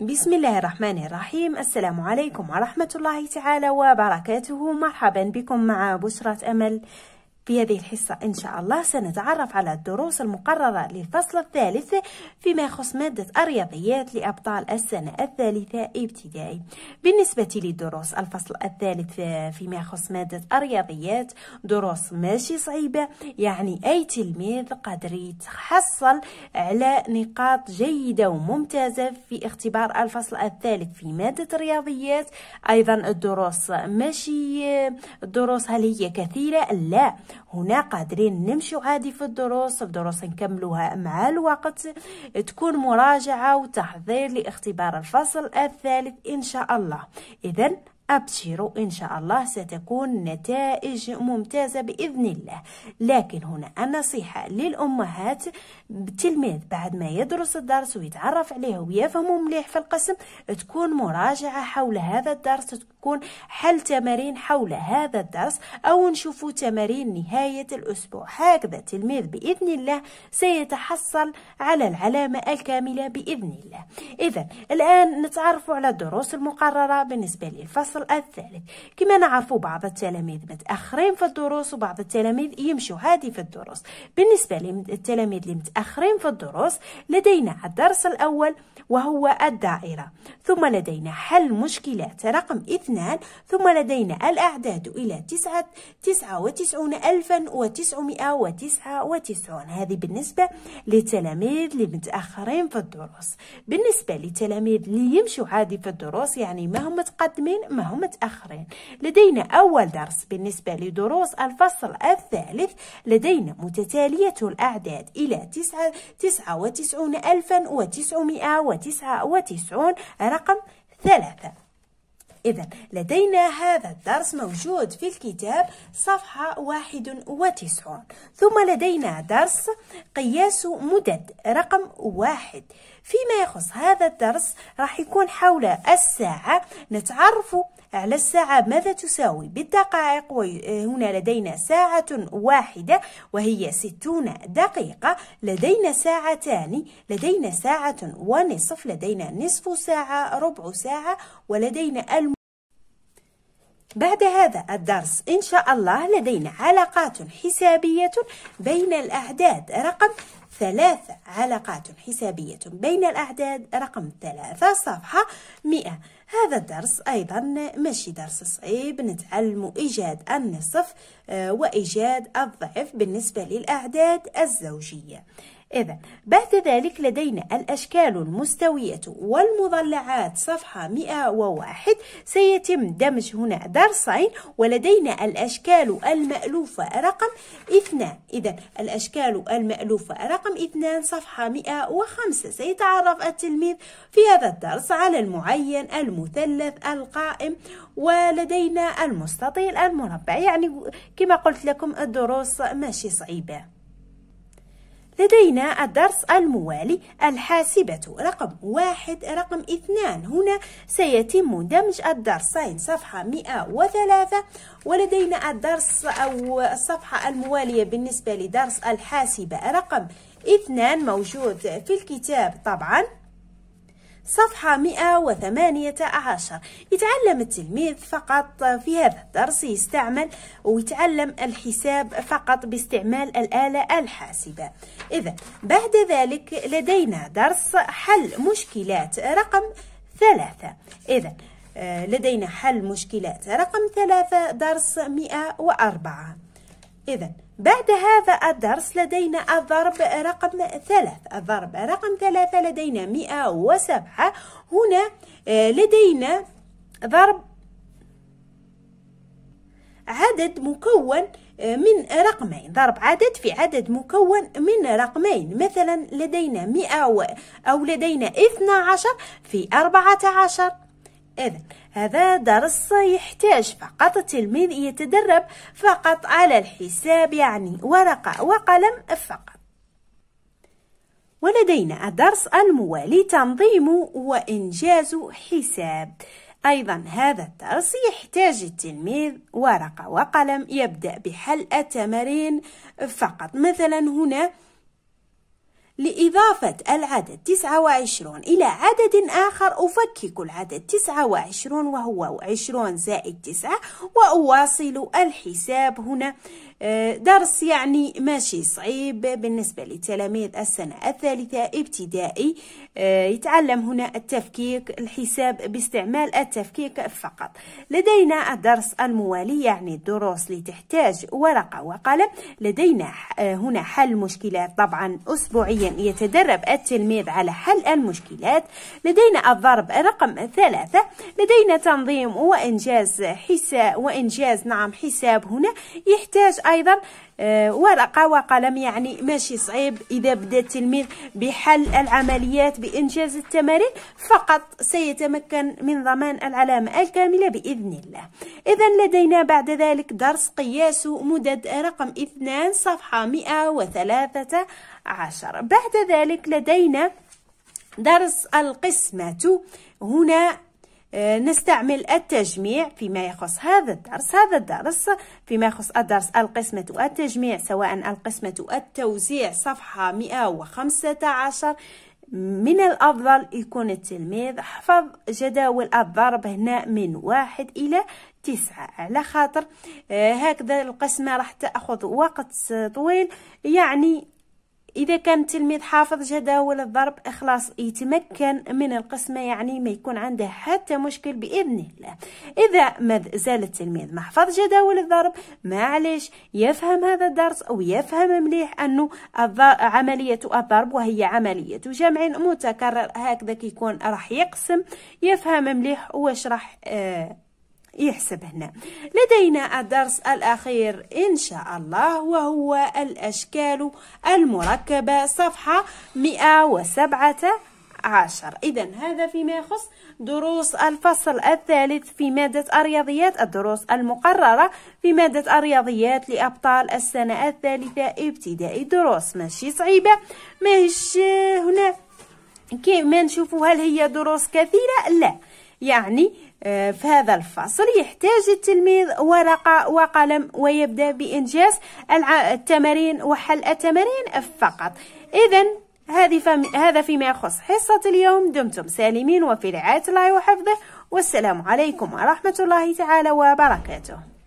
بسم الله الرحمن الرحيم السلام عليكم ورحمة الله تعالى وبركاته مرحبا بكم مع بشرة أمل في هذه الحصة إن شاء الله سنتعرف على الدروس المقررة للفصل الثالث فيما يخص مادة الرياضيات لأبطال السنة الثالثة ابتدائي بالنسبة لدروس الفصل الثالث فيما يخص مادة الرياضيات دروس ماشي صعيبة يعني أي تلميذ قادر يتحصل على نقاط جيدة وممتازة في اختبار الفصل الثالث في مادة الرياضيات أيضا الدروس ماشي الدروس هل هي كثيرة؟ لا هنا قادرين نمشيو عادي في الدروس الدروس نكملوها مع الوقت تكون مراجعة وتحضير لاختبار الفصل الثالث إن شاء الله إذا أبشروا إن شاء الله ستكون نتائج ممتازة بإذن الله لكن هنا النصيحة للأمهات التلميذ بعد ما يدرس الدرس ويتعرف عليه ويفهمه مليح في القسم تكون مراجعة حول هذا الدرس تكون حل تمارين حول هذا الدرس أو نشوفوا تمارين نهاية الأسبوع هكذا التلميذ بإذن الله سيتحصل على العلامة الكاملة بإذن الله إذا الآن نتعرف على الدروس المقررة بالنسبة للفصل الفصل الثالث كما نعرفوا بعض التلاميذ متأخرين في الدروس وبعض التلاميذ يمشوا هادي في الدروس بالنسبة للتلاميذ اللي متأخرين في الدروس لدينا الدرس الأول وهو الدائرة ثم لدينا حل مشكلات رقم اثنان ثم لدينا الأعداد إلى تسعة تسعة وتسعون ألفا وتسعمائة وتسعة وتسعون هذه بالنسبة للتلاميذ اللي متأخرين في الدروس بالنسبة للتلاميذ اللي يمشوا عادي في الدروس يعني ما هم متقدمين ما لأنهم متأخرين لدينا أول درس بالنسبة لدروس الفصل الثالث لدينا متتالية الأعداد إلى تسعة تسعة وتسعون ألفا وتسعمائة وتسعة وتسعون رقم ثلاثة إذا لدينا هذا الدرس موجود في الكتاب صفحة واحد وتسعون ثم لدينا درس قياس مدد رقم واحد فيما يخص هذا الدرس راح يكون حول الساعة نتعرف على الساعة ماذا تساوي بالدقائق هنا لدينا ساعة واحدة وهي ستون دقيقة لدينا ساعتان لدينا ساعة ونصف لدينا نصف ساعة ربع ساعة ولدينا الم... بعد هذا الدرس إن شاء الله لدينا علاقات حسابية بين الأعداد رقم ثلاث علاقات حسابية بين الأعداد رقم ثلاثة صفحة مئة هذا الدرس أيضا ماشي درس صعيب نتعلم إيجاد النصف آه، وإيجاد الضعف بالنسبة للأعداد الزوجية إذا بعد ذلك لدينا الأشكال المستوية والمضلعات صفحة 101 سيتم دمج هنا درسين ولدينا الأشكال المألوفة رقم 2 إذا الأشكال المألوفة رقم 2 صفحة 105 سيتعرف التلميذ في هذا الدرس على المعين المثلث القائم ولدينا المستطيل المربع يعني كما قلت لكم الدروس ماشي صعيبة لدينا الدرس الموالي الحاسبة رقم واحد رقم اثنان هنا سيتم دمج الدرسين صفحة 103 ولدينا الدرس أو الصفحة الموالية بالنسبة لدرس الحاسبة رقم اثنان موجود في الكتاب طبعاً صفحة 118 يتعلم التلميذ فقط في هذا الدرس يستعمل ويتعلم الحساب فقط باستعمال الآلة الحاسبة إذا بعد ذلك لدينا درس حل مشكلات رقم ثلاثة إذا آه، لدينا حل مشكلات رقم ثلاثة درس 104 إذا بعد هذا الدرس لدينا الضرب رقم ثلاث الضرب رقم ثلاثة لدينا مئة وسبعة هنا آه، لدينا ضرب عدد مكون آه، من رقمين ضرب عدد في عدد مكون من رقمين مثلا لدينا مئة أو لدينا اثنا عشر في أربعة عشر إذا هذا درس يحتاج فقط التلميذ يتدرب فقط على الحساب يعني ورقة وقلم فقط ولدينا الدرس الموالي تنظيم وإنجاز حساب أيضا هذا الدرس يحتاج التلميذ ورقة وقلم يبدأ بحل التمارين فقط مثلا هنا لإضافة العدد 29 إلى عدد آخر أفكك العدد 29 وهو 20 زائد 9 وأواصل الحساب هنا آه، درس يعني ماشي صعيب بالنسبة لتلاميذ السنة الثالثة ابتدائي آه، يتعلم هنا التفكيك الحساب باستعمال التفكيك فقط لدينا الدرس الموالي يعني الدروس اللي تحتاج ورقة وقلم لدينا آه، هنا حل مشكلات طبعا أسبوعيا يتدرب التلميذ على حل المشكلات لدينا الضرب رقم ثلاثة لدينا تنظيم وإنجاز حساب وإنجاز نعم حساب هنا يحتاج أيضا آه، ورقة وقلم يعني ماشي صعيب إذا بدأ التلميذ بحل العمليات بإنجاز التمارين فقط سيتمكن من ضمان العلامة الكاملة بإذن الله إذا لدينا بعد ذلك درس قياس مدد رقم 2 صفحة 113 بعد ذلك لدينا درس القسمة هنا آه، نستعمل التجميع فيما يخص هذا الدرس هذا الدرس فيما يخص الدرس القسمة والتجميع سواء القسمة والتوزيع صفحة 115 من الأفضل يكون التلميذ حفظ جداول الضرب هنا من واحد إلى تسعة على خاطر آه، هكذا القسمة راح تأخذ وقت طويل يعني اذا كان التلميذ حافظ جداول الضرب خلاص يتمكن من القسمه يعني ما يكون عنده حتى مشكل باذن الله اذا ما زال التلميذ ما حفظ جداول الضرب معليش يفهم هذا الدرس ويفهم مليح انه عمليه الضرب وهي عمليه جمع متكرر هكذا كيكون راح يقسم يفهم مليح واش راح آه يحسب هنا لدينا الدرس الأخير إن شاء الله وهو الأشكال المركبة صفحة 117 إذا هذا فيما يخص دروس الفصل الثالث في مادة الرياضيات الدروس المقررة في مادة الرياضيات لأبطال السنة الثالثة ابتدائي الدروس ماشي صعيبة ماهيش هنا كيما نشوفوا هل هي دروس كثيرة لا يعني آه، في هذا الفصل يحتاج التلميذ ورقة وقلم ويبدأ بإنجاز التمارين وحل التمارين فقط إذا هذا فيما يخص حصة اليوم دمتم سالمين وفي رعاية الله وحفظه والسلام عليكم ورحمة الله تعالى وبركاته